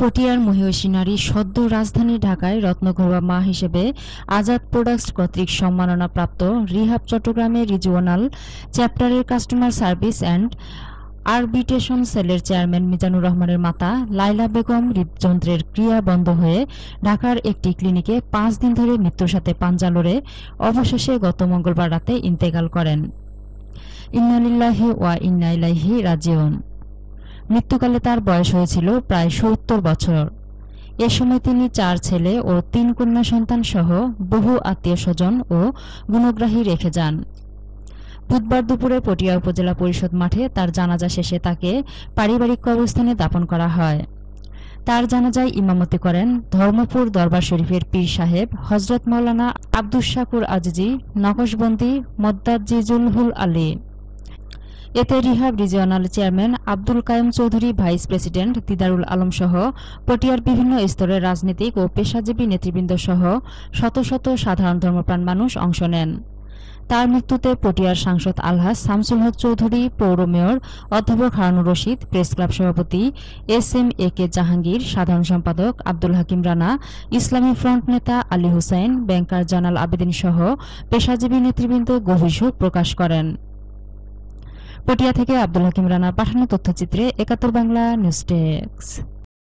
পটিয়ার মহিষী নারী সদ্য রাজধানী ঢাকায় রত্নঘরুয়া মা হিসেবে আজাদ প্রোডাক্টস কর্তৃক সম্মাননা প্রাপ্ত রিহাব চট্টগ্রামের রিজিওনাল চ্যাপ্টারের কাস্টমার সার্ভিস অ্যান্ড আরবিটেশন সেলের চেয়ারম্যান মিজানুর রহমানের মাতা লাইলা বেগম হৃদযন্ত্রের ক্রিয়া বন্ধ হয়ে ঢাকার একটি ক্লিনিকে পাঁচ দিন ধরে মৃত্যুর সাথে পাঞ্জালোরে অবশেষে গত মঙ্গলবার রাতে ইন্তেকাল করেন ইন্নালিল্লাহি ওয়া ইন্নাইলাহি রাজিউন মৃত্যুকালে তার বয়স হয়েছিল প্রায় সত্তর বছর এ সময় তিনি চার ছেলে ও তিন কন্যা সন্তান সহ বহু আত্মীয় স্বজন ও গুণগ্রাহী রেখে যান বুধবার দুপুরে পটিয়া উপজেলা পরিষদ মাঠে তার জানাজা শেষে তাকে পারিবারিক কবরস্থানে দাপন করা হয় তার জানাজায় ইমামতি করেন ধর্মপুর দরবার শরীফের পীর সাহেব হজরত মৌলানা আব্দুস শাকুর আজিজি নকশবন্দি মদ্দাজিজুল হুল আলী এতে Rihab regional chairman Abdul Kayem Chowdhury vice president Didarul Alam সহ পটিয়ার বিভিন্ন স্তরের রাজনীতিক ও পেশাজীবী নেতৃবৃন্দ সহ শত শত সাধারণ ধর্মপ্রাণ মানুষ অংশ নেন তার মৃত্যুতে পটিয়ার সাংসদ আলহাজ শামসুল হক চৌধুরী পৌর মেয়র অধ্যাপক হারানুর রশিদ প্রেস ক্লাব সভাপতি S M A K Jahangir সাধারণ সম্পাদক আব্দুল হাকিম রানা ইসলামী ফ্রন্ট নেতা আলী হুসাইন ব্যাংকার জানাল আবেদিন সহ পেশাজীবী নেতৃবৃন্দ গভীর শোক প্রকাশ করেন পটিয়া থেকে আব্দুল হাকিম রানার পাঠানো তথ্যচিত্রে একাত্তর বাংলা নিউজ ডেস্ক